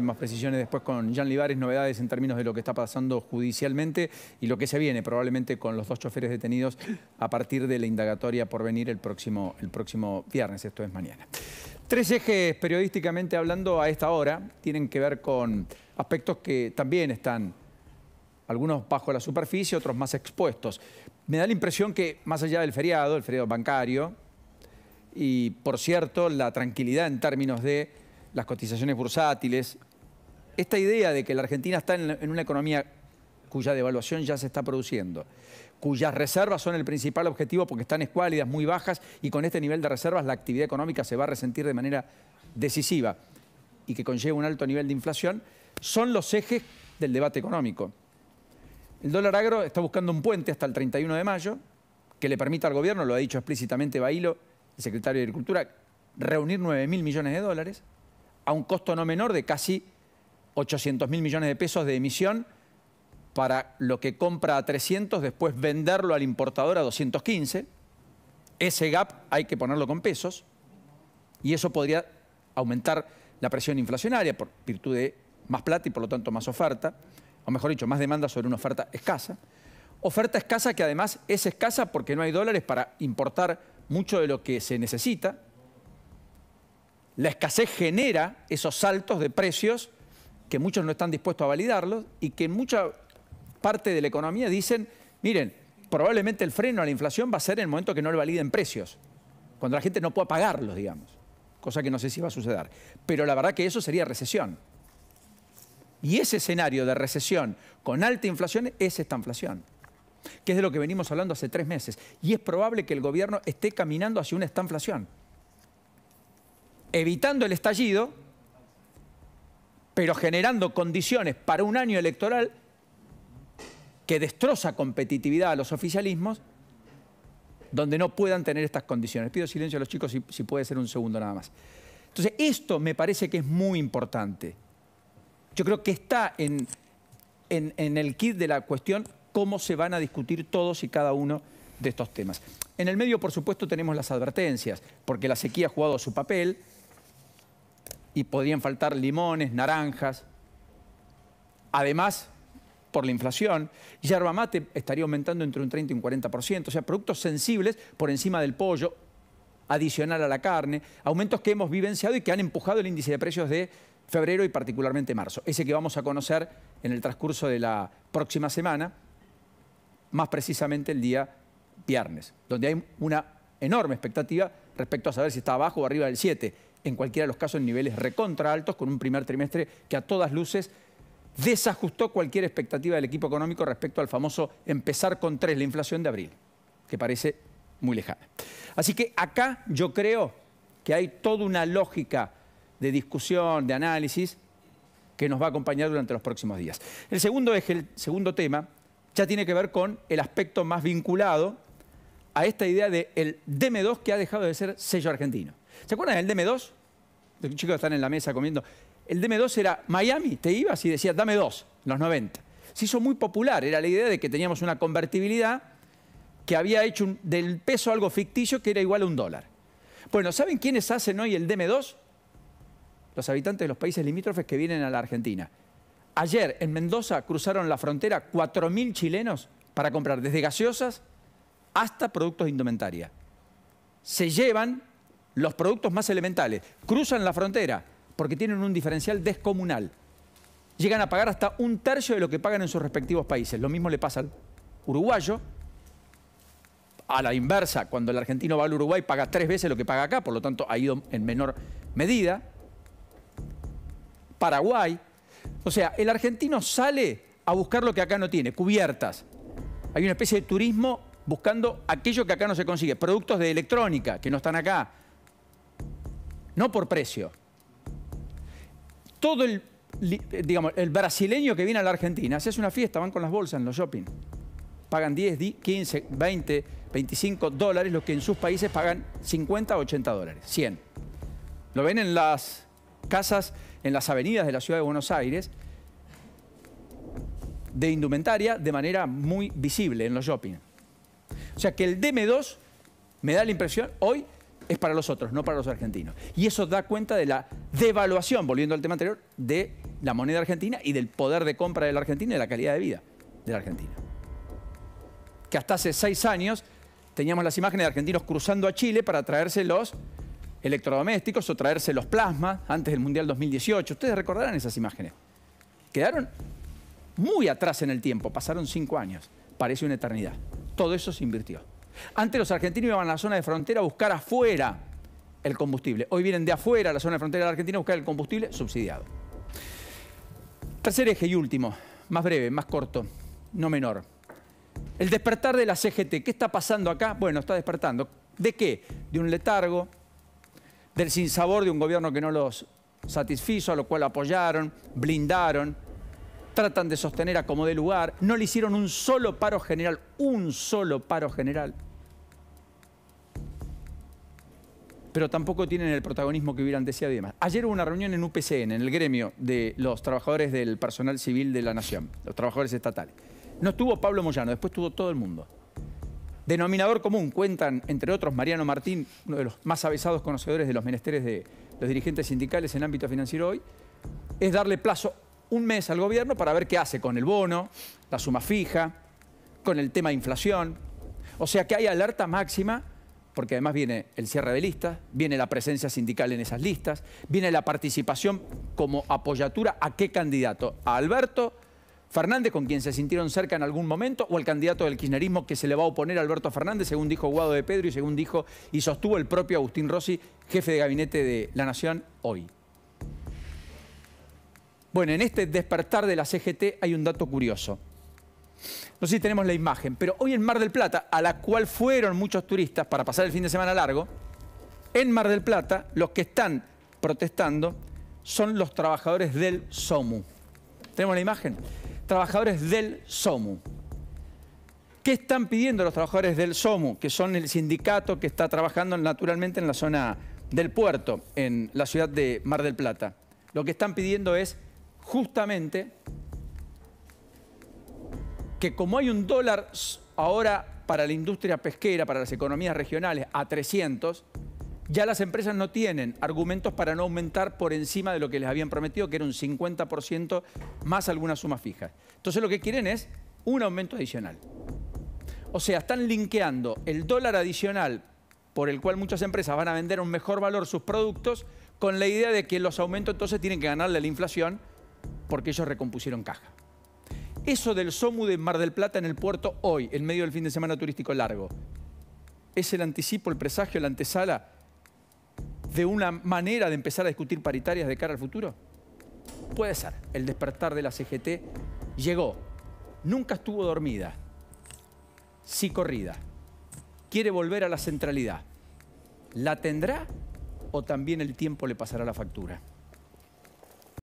Más precisiones después con Jan Libares, novedades en términos de lo que está pasando judicialmente y lo que se viene probablemente con los dos choferes detenidos a partir de la indagatoria por venir el próximo, el próximo viernes, esto es mañana. Tres ejes periodísticamente hablando a esta hora tienen que ver con aspectos que también están algunos bajo la superficie, otros más expuestos. Me da la impresión que más allá del feriado, el feriado bancario, y por cierto la tranquilidad en términos de las cotizaciones bursátiles. Esta idea de que la Argentina está en una economía cuya devaluación ya se está produciendo, cuyas reservas son el principal objetivo porque están escuálidas, muy bajas, y con este nivel de reservas la actividad económica se va a resentir de manera decisiva y que conlleva un alto nivel de inflación, son los ejes del debate económico. El dólar agro está buscando un puente hasta el 31 de mayo que le permita al gobierno, lo ha dicho explícitamente Bailo, el secretario de Agricultura, reunir 9 mil millones de dólares a un costo no menor de casi 800 mil millones de pesos de emisión para lo que compra a 300, después venderlo al importador a 215. Ese gap hay que ponerlo con pesos y eso podría aumentar la presión inflacionaria por virtud de más plata y por lo tanto más oferta, o mejor dicho, más demanda sobre una oferta escasa. Oferta escasa que además es escasa porque no hay dólares para importar mucho de lo que se necesita, la escasez genera esos saltos de precios que muchos no están dispuestos a validarlos y que en mucha parte de la economía dicen, miren, probablemente el freno a la inflación va a ser en el momento que no le validen precios, cuando la gente no pueda pagarlos, digamos, cosa que no sé si va a suceder. Pero la verdad que eso sería recesión. Y ese escenario de recesión con alta inflación es esta inflación, que es de lo que venimos hablando hace tres meses. Y es probable que el gobierno esté caminando hacia una estanflación evitando el estallido, pero generando condiciones para un año electoral que destroza competitividad a los oficialismos, donde no puedan tener estas condiciones. Pido silencio a los chicos si, puede ser un segundo nada más. Entonces, esto me parece que es muy importante. Yo creo que está en el kit de la cuestión cómo se van a discutir todos y cada uno de estos temas. En el medio, por supuesto, tenemos las advertencias, porque la sequía ha jugado su papel, y podían faltar limones, naranjas. Además, por la inflación, yerba mate estaría aumentando entre un 30 y un 40%, o sea, productos sensibles por encima del pollo, adicional a la carne, aumentos que hemos vivenciado y que han empujado el índice de precios de febrero y particularmente marzo, ese que vamos a conocer en el transcurso de la próxima semana, más precisamente el día viernes, donde hay una enorme expectativa respecto a saber si está abajo o arriba del 7 en cualquiera de los casos en niveles recontra altos, con un primer trimestre que a todas luces desajustó cualquier expectativa del equipo económico respecto al famoso empezar con tres, la inflación de abril, que parece muy lejana. Así que acá yo creo que hay toda una lógica de discusión, de análisis, que nos va a acompañar durante los próximos días. El segundo eje, el segundo tema, ya tiene que ver con el aspecto más vinculado a esta idea del DM2 que ha dejado de ser sello argentino. ¿Se acuerdan del DM2? Los chicos están en la mesa comiendo. El DM2 era Miami, te ibas y decías, dame dos, los 90. Se hizo muy popular, era la idea de que teníamos una convertibilidad que había hecho del peso algo ficticio que era igual a un dólar. Bueno, ¿saben quiénes hacen hoy el DM2? Los habitantes de los países limítrofes que vienen a la Argentina. Ayer en Mendoza cruzaron la frontera 4.000 chilenos para comprar desde gaseosas hasta productos de indumentaria. Se llevan los productos más elementales, cruzan la frontera porque tienen un diferencial descomunal. Llegan a pagar hasta un tercio de lo que pagan en sus respectivos países. Lo mismo le pasa al uruguayo. A la inversa, cuando el argentino va al Uruguay paga tres veces lo que paga acá, por lo tanto ha ido en menor medida. Paraguay. O sea, el argentino sale a buscar lo que acá no tiene, cubiertas. Hay una especie de turismo buscando aquello que acá no se consigue, productos de electrónica que no están acá, no por precio. Todo el, digamos, el brasileño que viene a la Argentina, se hace una fiesta, van con las bolsas en los shopping. Pagan 10, 15, 20, 25 dólares, los que en sus países pagan 50, 80 dólares, 100. Lo ven en las casas, en las avenidas de la ciudad de Buenos Aires, de indumentaria de manera muy visible en los shopping. O sea que el DM2 me da la impresión hoy es para los otros, no para los argentinos. Y eso da cuenta de la devaluación, volviendo al tema anterior, de la moneda argentina y del poder de compra de la Argentina y de la calidad de vida de la Argentina. Que hasta hace seis años teníamos las imágenes de argentinos cruzando a Chile para traerse los electrodomésticos o traerse los plasmas antes del Mundial 2018. Ustedes recordarán esas imágenes. Quedaron muy atrás en el tiempo, pasaron cinco años, parece una eternidad. Todo eso se invirtió. Antes los argentinos iban a la zona de frontera a buscar afuera el combustible. Hoy vienen de afuera a la zona de frontera de la Argentina a buscar el combustible subsidiado. Tercer eje y último, más breve, más corto, no menor. El despertar de la CGT. ¿Qué está pasando acá? Bueno, está despertando. ¿De qué? De un letargo, del sinsabor de un gobierno que no los satisfizo, a lo cual apoyaron, blindaron, tratan de sostener a como de lugar, no le hicieron un solo paro general, un solo paro general. pero tampoco tienen el protagonismo que hubieran deseado y demás. Ayer hubo una reunión en UPCN, en el gremio de los trabajadores del personal civil de la Nación, los trabajadores estatales. No estuvo Pablo Moyano, después estuvo todo el mundo. Denominador común, cuentan, entre otros, Mariano Martín, uno de los más avesados conocedores de los menesteres de los dirigentes sindicales en ámbito financiero hoy, es darle plazo un mes al gobierno para ver qué hace con el bono, la suma fija, con el tema de inflación. O sea que hay alerta máxima porque además viene el cierre de listas, viene la presencia sindical en esas listas, viene la participación como apoyatura a qué candidato, a Alberto Fernández, con quien se sintieron cerca en algún momento, o al candidato del kirchnerismo que se le va a oponer a Alberto Fernández, según dijo Guado de Pedro y según dijo y sostuvo el propio Agustín Rossi, jefe de gabinete de La Nación, hoy. Bueno, en este despertar de la CGT hay un dato curioso. No sé si tenemos la imagen, pero hoy en Mar del Plata, a la cual fueron muchos turistas para pasar el fin de semana largo, en Mar del Plata los que están protestando son los trabajadores del SOMU. ¿Tenemos la imagen? Trabajadores del SOMU. ¿Qué están pidiendo los trabajadores del SOMU, que son el sindicato que está trabajando naturalmente en la zona del puerto, en la ciudad de Mar del Plata? Lo que están pidiendo es justamente que como hay un dólar ahora para la industria pesquera, para las economías regionales, a 300, ya las empresas no tienen argumentos para no aumentar por encima de lo que les habían prometido, que era un 50% más alguna suma fija, Entonces lo que quieren es un aumento adicional. O sea, están linkeando el dólar adicional por el cual muchas empresas van a vender un mejor valor sus productos con la idea de que los aumentos entonces tienen que ganarle a la inflación porque ellos recompusieron caja. Eso del SOMU de Mar del Plata en el puerto hoy, en medio del fin de semana turístico largo, es el anticipo, el presagio, la antesala de una manera de empezar a discutir paritarias de cara al futuro? Puede ser. El despertar de la CGT llegó. Nunca estuvo dormida. Sí corrida. Quiere volver a la centralidad. ¿La tendrá o también el tiempo le pasará la factura?